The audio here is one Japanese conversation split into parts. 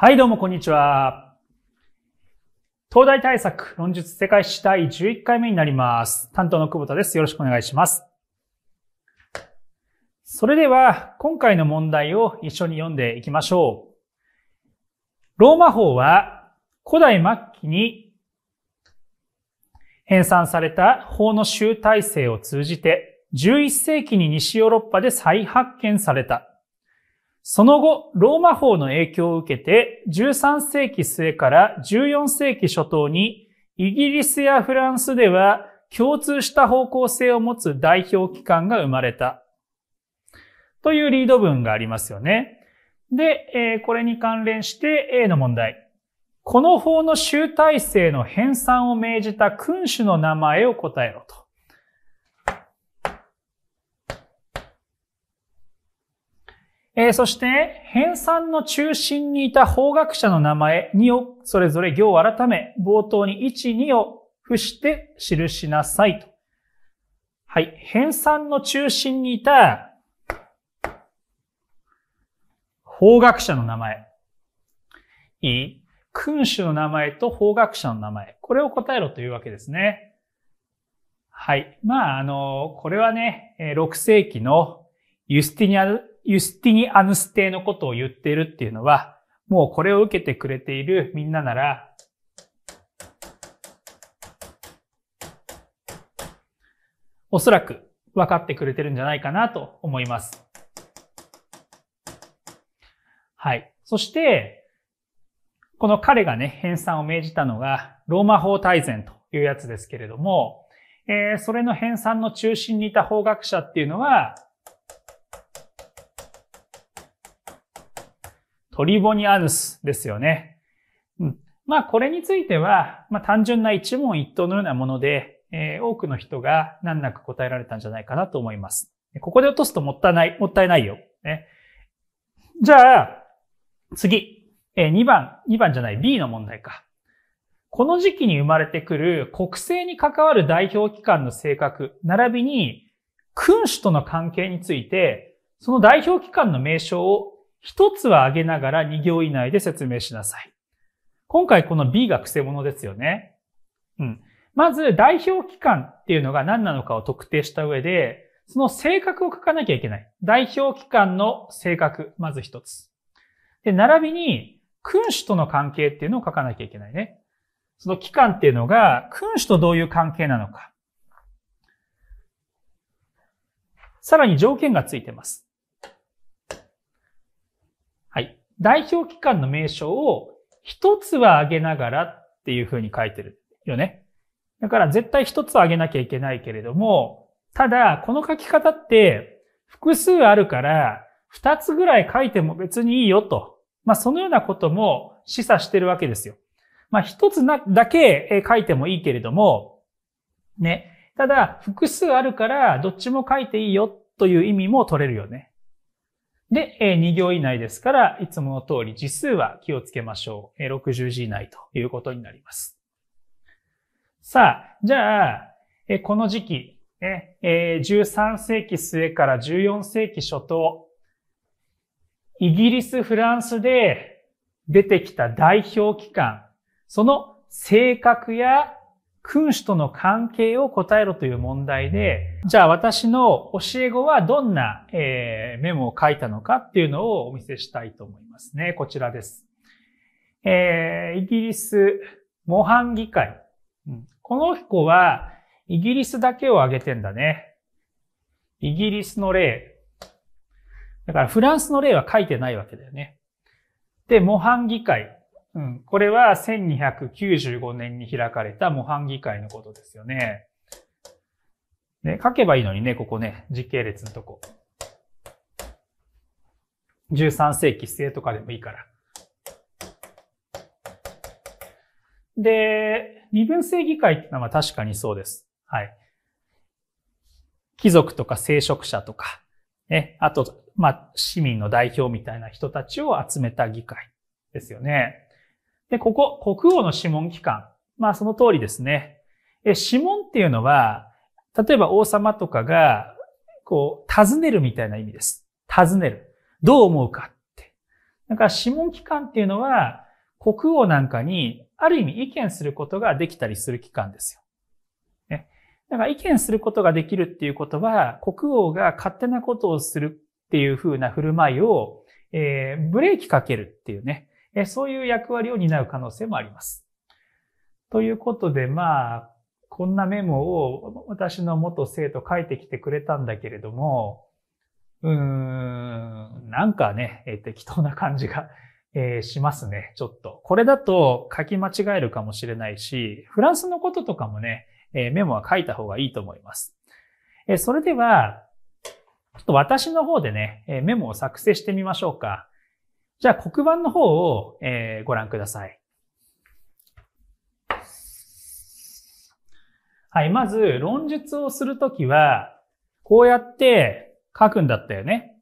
はい、どうもこんにちは。東大対策論述世界史第11回目になります。担当の久保田です。よろしくお願いします。それでは、今回の問題を一緒に読んでいきましょう。ローマ法は古代末期に編纂された法の集大成を通じて11世紀に西ヨーロッパで再発見されたその後、ローマ法の影響を受けて、13世紀末から14世紀初頭に、イギリスやフランスでは共通した方向性を持つ代表機関が生まれた。というリード文がありますよね。で、これに関連して A の問題。この法の集大成の編纂を命じた君主の名前を答えろと。えー、そして、編纂の中心にいた法学者の名前2を、それぞれ行を改め、冒頭に1、2を付して記しなさいと。はい。編纂の中心にいた法学者の名前。いい君主の名前と法学者の名前。これを答えろというわけですね。はい。まあ、あの、これはね、6世紀のユスティニアユスティニアヌステのことを言っているっていうのは、もうこれを受けてくれているみんななら、おそらく分かってくれてるんじゃないかなと思います。はい。そして、この彼がね、編纂を命じたのが、ローマ法大全というやつですけれども、えー、それの編纂の中心にいた法学者っていうのは、トリボニアヌスですよね。うん。まあ、これについては、まあ、単純な一問一答のようなもので、えー、多くの人が難なく答えられたんじゃないかなと思います。ここで落とすともったいない、もったいないよ。ね。じゃあ、次。えー、2番、2番じゃない、B の問題か。この時期に生まれてくる国政に関わる代表機関の性格、並びに君主との関係について、その代表機関の名称を一つは挙げながら二行以内で説明しなさい。今回この B が癖者ですよね。うん。まず代表機関っていうのが何なのかを特定した上で、その性格を書かなきゃいけない。代表機関の性格、まず一つ。で、並びに君主との関係っていうのを書かなきゃいけないね。その機関っていうのが君主とどういう関係なのか。さらに条件がついてます。代表機関の名称を一つは挙げながらっていう風に書いてるよね。だから絶対一つは挙げなきゃいけないけれども、ただ、この書き方って複数あるから、二つぐらい書いても別にいいよと。まあ、そのようなことも示唆してるわけですよ。まあ、一つだけ書いてもいいけれども、ね。ただ、複数あるから、どっちも書いていいよという意味も取れるよね。で、え2行以内ですから、いつもの通り字数は気をつけましょう。え60字以内ということになります。さあ、じゃあ、えこの時期、ね、え13世紀末から14世紀初頭、イギリス、フランスで出てきた代表機関、その性格や君主との関係を答えろという問題で、じゃあ私の教え子はどんな、えメモを書いたのかっていうのをお見せしたいと思いますね。こちらです。えー、イギリス模範議会。この子はイギリスだけを挙げてんだね。イギリスの例。だからフランスの例は書いてないわけだよね。で、模範議会。うん、これは1295年に開かれた模範議会のことですよね。ね、書けばいいのにね、ここね、時系列のとこ。13世紀末とかでもいいから。で、二分制議会ってのは確かにそうです。はい。貴族とか聖職者とか、ね、あと、まあ、市民の代表みたいな人たちを集めた議会ですよね。で、ここ、国王の諮問機関。まあ、その通りですね。え、諮問っていうのは、例えば王様とかが、こう、尋ねるみたいな意味です。尋ねる。どう思うかって。だから諮問機関っていうのは、国王なんかに、ある意味意見することができたりする機関ですよ。ね。だから意見することができるっていうことは、国王が勝手なことをするっていうふうな振る舞いを、えー、ブレーキかけるっていうね。そういう役割を担う可能性もあります。ということで、まあ、こんなメモを私の元生徒書いてきてくれたんだけれども、うーん、なんかね、え適当な感じが、えー、しますね、ちょっと。これだと書き間違えるかもしれないし、フランスのこととかもね、えー、メモは書いた方がいいと思います。えー、それでは、ちょっと私の方でね、えメモを作成してみましょうか。じゃあ黒板の方を、えー、ご覧ください。はい、まず論述をするときは、こうやって書くんだったよね。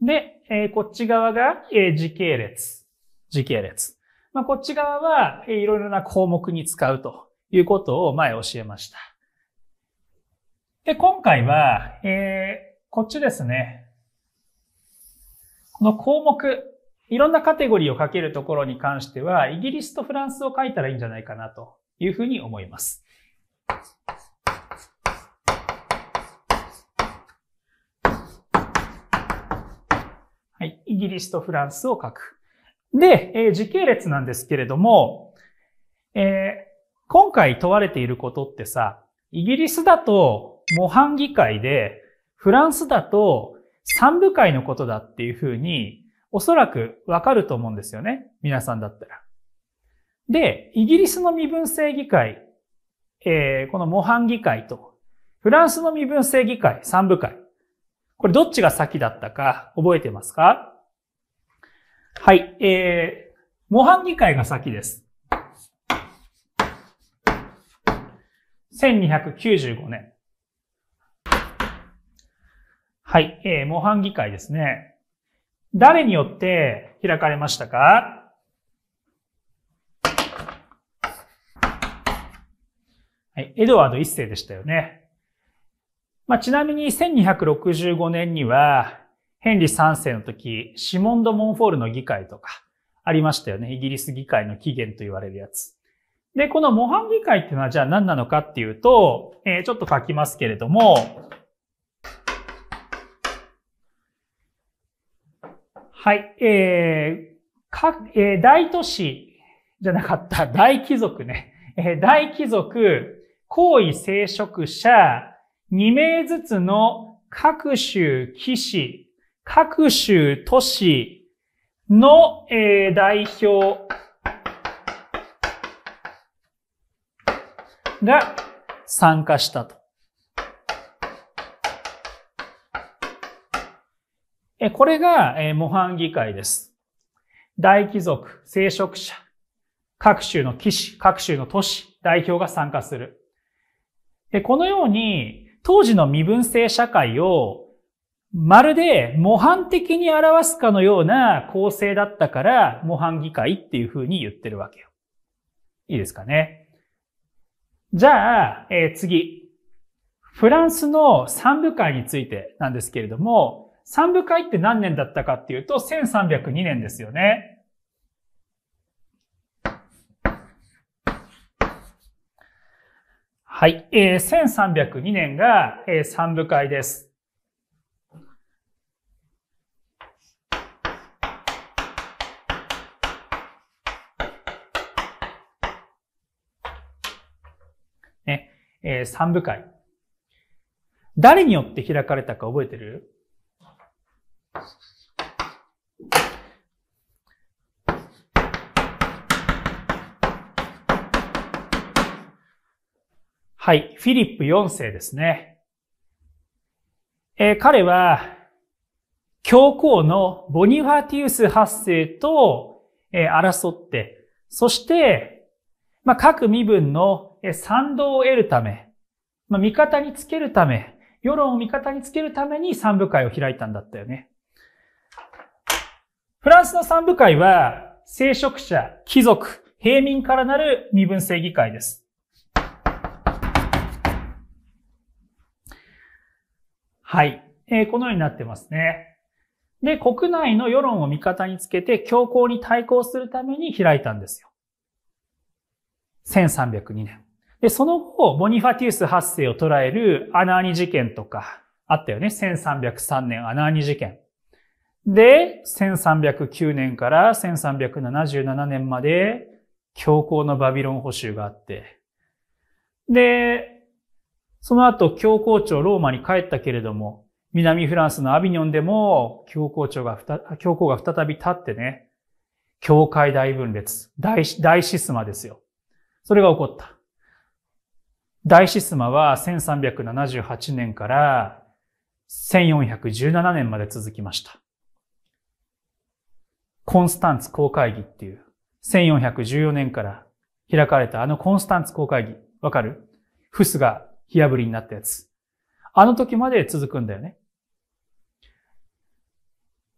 で、えー、こっち側が、えー、時系列。時系列。まあ、こっち側は、えー、いろいろな項目に使うということを前教えました。で、今回は、えー、こっちですね。この項目。いろんなカテゴリーをかけるところに関しては、イギリスとフランスを書いたらいいんじゃないかなというふうに思います。はい。イギリスとフランスを書く。で、えー、時系列なんですけれども、えー、今回問われていることってさ、イギリスだと模範議会で、フランスだと三部会のことだっていうふうにおそらくわかると思うんですよね。皆さんだったら。で、イギリスの身分制議会、えー、この模範議会と、フランスの身分制議会、三部会。これどっちが先だったか覚えてますかはい、えー、模範議会が先です。1295年。はい、えー、模範議会ですね。誰によって開かれましたかはい、エドワード一世でしたよね。まあ、ちなみに1265年には、ヘンリー3世の時、シモンド・モンフォールの議会とかありましたよね。イギリス議会の起源と言われるやつ。で、この模範議会っていうのはじゃあ何なのかっていうと、えー、ちょっと書きますけれども、はい。えー、か、えー、大都市じゃなかった、大貴族ね。えー、大貴族、高位聖職者、2名ずつの各州騎士、各州都市の、えー、代表が参加したと。これが模範議会です。大貴族、聖職者、各州の騎士、各州の都市、代表が参加する。このように、当時の身分制社会を、まるで模範的に表すかのような構成だったから、模範議会っていうふうに言ってるわけよ。いいですかね。じゃあ、えー、次。フランスの三部会についてなんですけれども、三部会って何年だったかっていうと、1302年ですよね。はい。えー、1302年が、えー、三部会です。ね、えー、三部会。誰によって開かれたか覚えてるはい。フィリップ4世ですね。えー、彼は、教皇のボニファティウス8世と、えー、争って、そして、まあ、各身分の賛同を得るため、まあ、味方につけるため、世論を味方につけるために三部会を開いたんだったよね。フランスの三部会は、聖職者、貴族、平民からなる身分制議会です。はい。えー、このようになってますね。で、国内の世論を味方につけて強硬に対抗するために開いたんですよ。1302年。で、その後、ボニファティウス8世を捉えるアナーニ事件とか、あったよね。1303年アナーニ事件。で、1309年から1377年まで強行のバビロン捕囚があって、で、その後教皇庁ローマに帰ったけれども、南フランスのアビニョンでも教皇庁が、教皇が再び立ってね、教会大分裂、大大シスマですよ。それが起こった。大シスマは1378年から1417年まで続きました。コンスタンツ公会議っていう、1414年から開かれたあのコンスタンツ公会議、わかるフスが火破りになったやつ。あの時まで続くんだよね。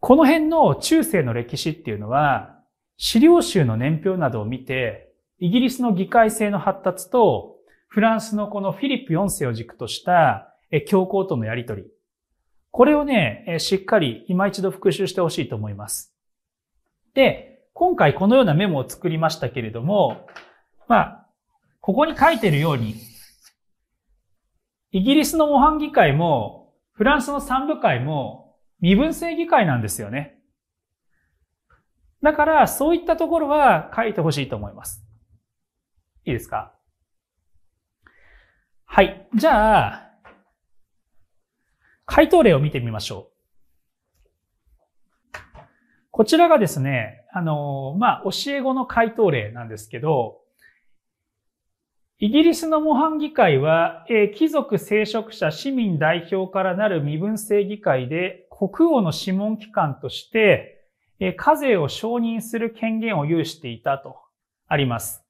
この辺の中世の歴史っていうのは、資料集の年表などを見て、イギリスの議会制の発達と、フランスのこのフィリップ4世を軸とした教皇とのやりとり。これをね、しっかり今一度復習してほしいと思います。で、今回このようなメモを作りましたけれども、まあ、ここに書いてるように、イギリスの模範議会も、フランスの三部会も、身分制議会なんですよね。だから、そういったところは書いてほしいと思います。いいですかはい。じゃあ、回答例を見てみましょう。こちらがですね、あの、まあ、教え子の回答例なんですけど、イギリスの模範議会は、えー、貴族聖職者市民代表からなる身分制議会で、国王の諮問機関として、えー、課税を承認する権限を有していたとあります。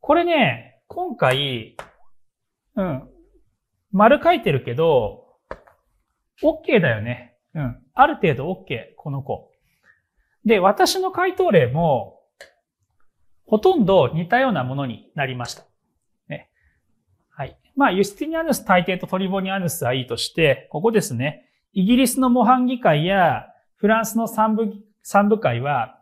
これね、今回、うん、丸書いてるけど、OK だよね。うん、ある程度 OK、この子。で、私の回答例も、ほとんど似たようなものになりました。ね、はい。まあ、ユスティニアヌス大帝とトリボニアヌスはいいとして、ここですね、イギリスの模範議会やフランスの三部、三部会は、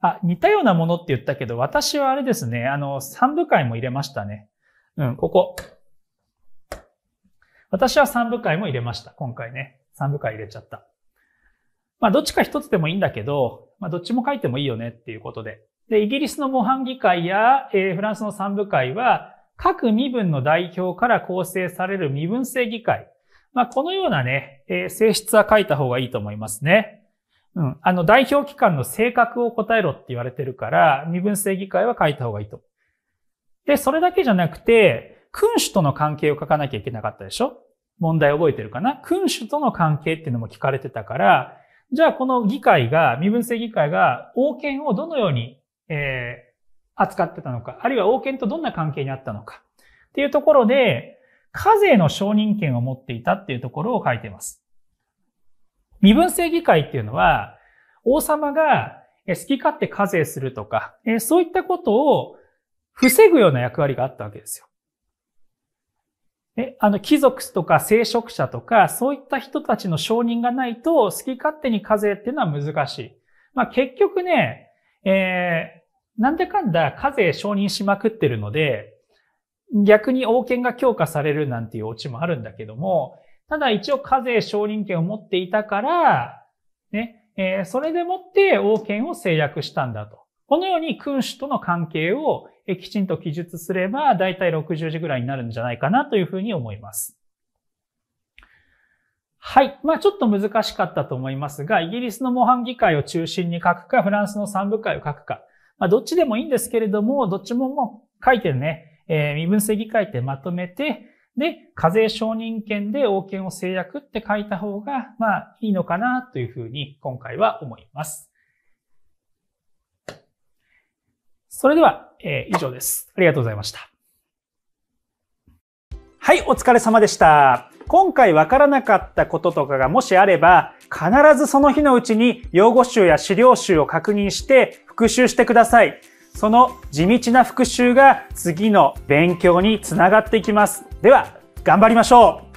あ、似たようなものって言ったけど、私はあれですね、あの、三部会も入れましたね。うん、ここ。私は三部会も入れました。今回ね。三部会入れちゃった。まあ、どっちか一つでもいいんだけど、まあ、どっちも書いてもいいよねっていうことで。で、イギリスの模範議会や、えー、フランスの三部会は、各身分の代表から構成される身分制議会。まあ、このようなね、えー、性質は書いた方がいいと思いますね。うん。あの、代表機関の性格を答えろって言われてるから、身分制議会は書いた方がいいと。で、それだけじゃなくて、君主との関係を書かなきゃいけなかったでしょ問題覚えてるかな君主との関係っていうのも聞かれてたから、じゃあこの議会が、身分制議会が、王権をどのように、えー、扱ってたのか、あるいは王権とどんな関係にあったのか、っていうところで、課税の承認権を持っていたっていうところを書いています。身分制議会っていうのは、王様が好き勝手課税するとか、そういったことを防ぐような役割があったわけですよ。え、あの、貴族とか聖職者とか、そういった人たちの承認がないと、好き勝手に課税っていうのは難しい。まあ、結局ね、えー、なんでかんだ課税承認しまくってるので、逆に王権が強化されるなんていうオチもあるんだけども、ただ一応課税承認権を持っていたから、ね、えー、それでもって王権を制約したんだと。このように君主との関係をきちんと記述すれば、だいたい60字ぐらいになるんじゃないかなというふうに思います。はい。まあちょっと難しかったと思いますが、イギリスの模範議会を中心に書くか、フランスの三部会を書くか。まあどっちでもいいんですけれども、どっちももう書いてるね、えー、身分制議会ってまとめて、で、課税承認権で王権を制約って書いた方が、まあいいのかなというふうに今回は思います。それでは、えー、以上です。ありがとうございました。はい、お疲れ様でした。今回わからなかったこととかがもしあれば、必ずその日のうちに用語集や資料集を確認して復習してください。その地道な復習が次の勉強につながっていきます。では、頑張りましょう